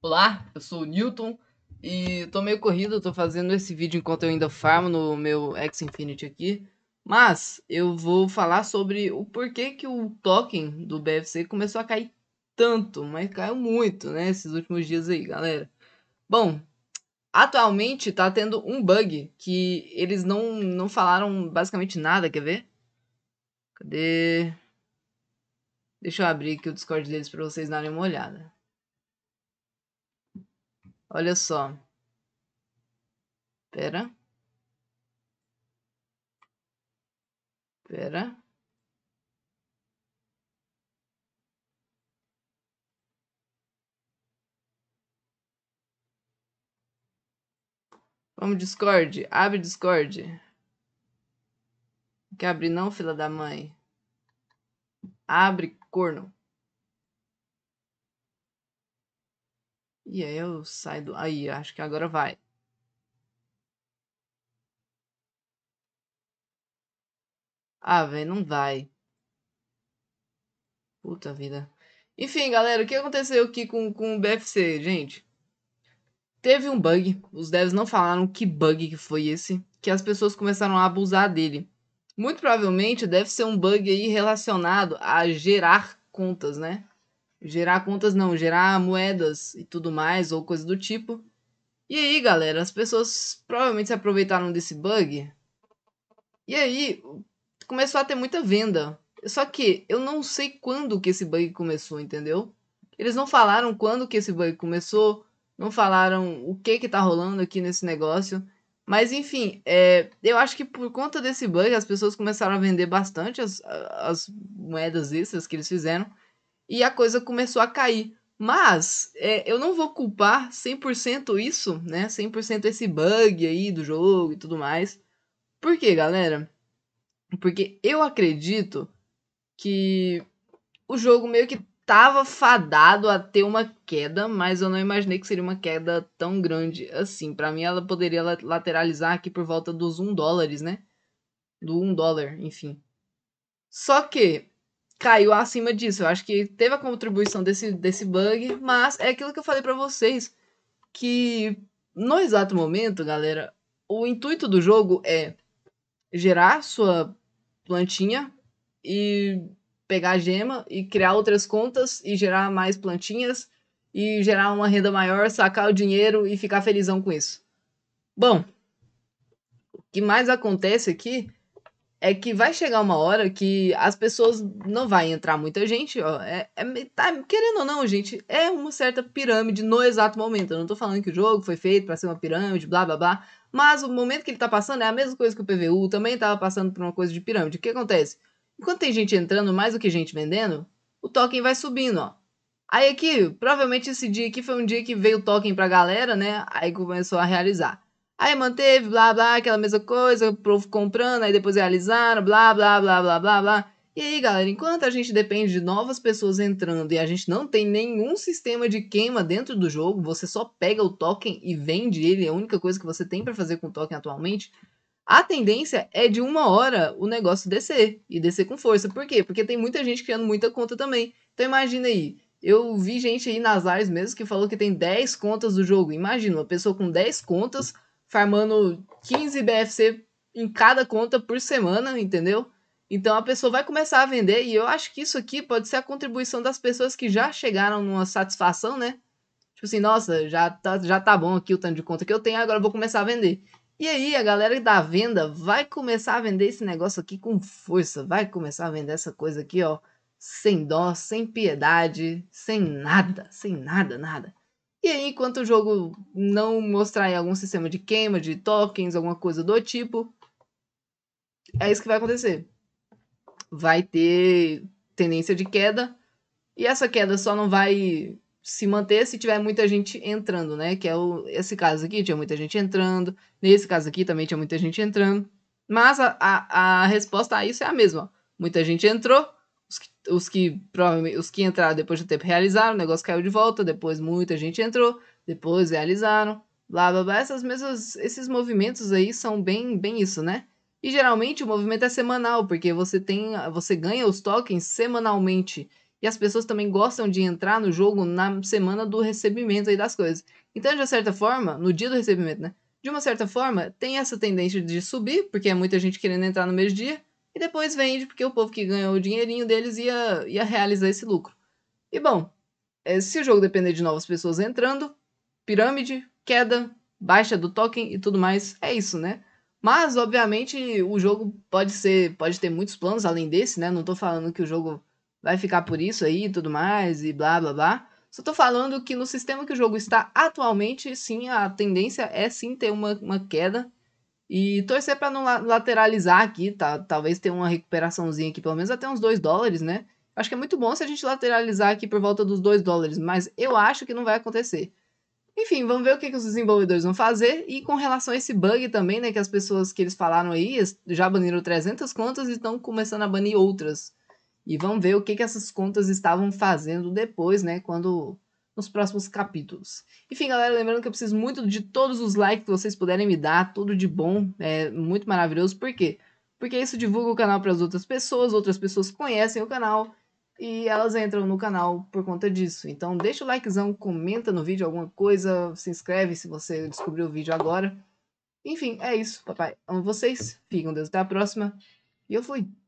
Olá, eu sou o Newton e tô meio corrido, tô fazendo esse vídeo enquanto eu ainda farmo no meu X Infinity aqui. Mas eu vou falar sobre o porquê que o token do BFC começou a cair tanto, mas caiu muito, né, esses últimos dias aí, galera. Bom, atualmente tá tendo um bug que eles não, não falaram basicamente nada, quer ver? Cadê? Deixa eu abrir aqui o Discord deles para vocês darem uma olhada. Olha só. Pera. Pera. Vamos, Discord. Abre Discord. Que abre não, fila da mãe. Abre, corno. E aí eu saio do. Aí, acho que agora vai. Ah, velho, não vai. Puta vida. Enfim, galera, o que aconteceu aqui com, com o BFC, gente? Teve um bug, os devs não falaram que bug que foi esse, que as pessoas começaram a abusar dele. Muito provavelmente deve ser um bug aí relacionado a gerar contas, né? Gerar contas não, gerar moedas e tudo mais, ou coisa do tipo. E aí, galera, as pessoas provavelmente se aproveitaram desse bug. E aí, começou a ter muita venda. Só que eu não sei quando que esse bug começou, entendeu? Eles não falaram quando que esse bug começou, não falaram o que que tá rolando aqui nesse negócio. Mas enfim, é, eu acho que por conta desse bug as pessoas começaram a vender bastante as, as moedas extras que eles fizeram e a coisa começou a cair. Mas é, eu não vou culpar 100% isso, né? 100% esse bug aí do jogo e tudo mais. Por quê, galera? Porque eu acredito que o jogo meio que tava fadado a ter uma queda, mas eu não imaginei que seria uma queda tão grande assim. Para mim ela poderia lateralizar aqui por volta dos 1 dólares, né? Do 1 dólar, enfim. Só que caiu acima disso. Eu acho que teve a contribuição desse, desse bug, mas é aquilo que eu falei para vocês, que no exato momento, galera, o intuito do jogo é gerar sua plantinha e pegar a gema e criar outras contas e gerar mais plantinhas e gerar uma renda maior, sacar o dinheiro e ficar felizão com isso. Bom, o que mais acontece aqui é que vai chegar uma hora que as pessoas não vai entrar muita gente, ó. É, é, tá, querendo ou não, gente, é uma certa pirâmide no exato momento. Eu não tô falando que o jogo foi feito para ser uma pirâmide, blá blá blá. Mas o momento que ele tá passando é a mesma coisa que o PVU, também tava passando por uma coisa de pirâmide. O que acontece? Enquanto tem gente entrando mais do que gente vendendo, o token vai subindo, ó. Aí aqui, provavelmente esse dia aqui foi um dia que veio o token pra galera, né? Aí começou a realizar. Aí manteve, blá, blá, aquela mesma coisa, o povo comprando, aí depois realizaram, blá, blá, blá, blá, blá, blá. E aí, galera, enquanto a gente depende de novas pessoas entrando e a gente não tem nenhum sistema de queima dentro do jogo, você só pega o token e vende ele, é a única coisa que você tem para fazer com o token atualmente, a tendência é de uma hora o negócio descer e descer com força. Por quê? Porque tem muita gente criando muita conta também. Então imagina aí, eu vi gente aí nas áreas mesmo que falou que tem 10 contas do jogo. Imagina, uma pessoa com 10 contas farmando 15 BFC em cada conta por semana, entendeu? Então a pessoa vai começar a vender e eu acho que isso aqui pode ser a contribuição das pessoas que já chegaram numa satisfação, né? Tipo assim, nossa, já tá, já tá bom aqui o tanto de conta que eu tenho, agora eu vou começar a vender. E aí, a galera da venda vai começar a vender esse negócio aqui com força, vai começar a vender essa coisa aqui, ó, sem dó, sem piedade, sem nada, sem nada, nada. E aí, enquanto o jogo não mostrar algum sistema de queima, de tokens, alguma coisa do tipo, é isso que vai acontecer. Vai ter tendência de queda, e essa queda só não vai se manter se tiver muita gente entrando, né? Que é o, esse caso aqui, tinha muita gente entrando. Nesse caso aqui também tinha muita gente entrando. Mas a, a, a resposta a isso é a mesma. Muita gente entrou, os que, os que provavelmente os que entraram depois do tempo realizaram, o negócio caiu de volta, depois muita gente entrou, depois realizaram, blá blá blá. Essas mesmas, esses movimentos aí são bem, bem isso, né? E geralmente o movimento é semanal, porque você tem, você ganha os tokens semanalmente. E as pessoas também gostam de entrar no jogo na semana do recebimento aí das coisas. Então, de uma certa forma, no dia do recebimento, né? De uma certa forma, tem essa tendência de subir, porque é muita gente querendo entrar no mesmo dia e depois vende, porque o povo que ganhou o dinheirinho deles ia, ia realizar esse lucro. E bom, é, se o jogo depender de novas pessoas entrando, pirâmide, queda, baixa do token e tudo mais, é isso, né? Mas, obviamente, o jogo pode ser, pode ter muitos planos além desse, né? Não tô falando que o jogo vai ficar por isso aí e tudo mais, e blá blá blá. Só tô falando que no sistema que o jogo está atualmente, sim, a tendência é sim ter uma, uma queda e torcer para não lateralizar aqui, tá? Talvez tenha uma recuperaçãozinha aqui, pelo menos até uns 2 dólares, né? Acho que é muito bom se a gente lateralizar aqui por volta dos 2 dólares, mas eu acho que não vai acontecer. Enfim, vamos ver o que, que os desenvolvedores vão fazer. E com relação a esse bug também, né? Que as pessoas que eles falaram aí já baniram 300 contas e estão começando a banir outras. E vamos ver o que, que essas contas estavam fazendo depois, né? Quando nos próximos capítulos. Enfim, galera, lembrando que eu preciso muito de todos os likes que vocês puderem me dar, tudo de bom, é muito maravilhoso. Por quê? Porque isso divulga o canal para as outras pessoas, outras pessoas conhecem o canal e elas entram no canal por conta disso. Então deixa o likezão, comenta no vídeo alguma coisa, se inscreve se você descobriu o vídeo agora. Enfim, é isso, papai. Amo vocês, fiquem com Deus, até a próxima e eu fui.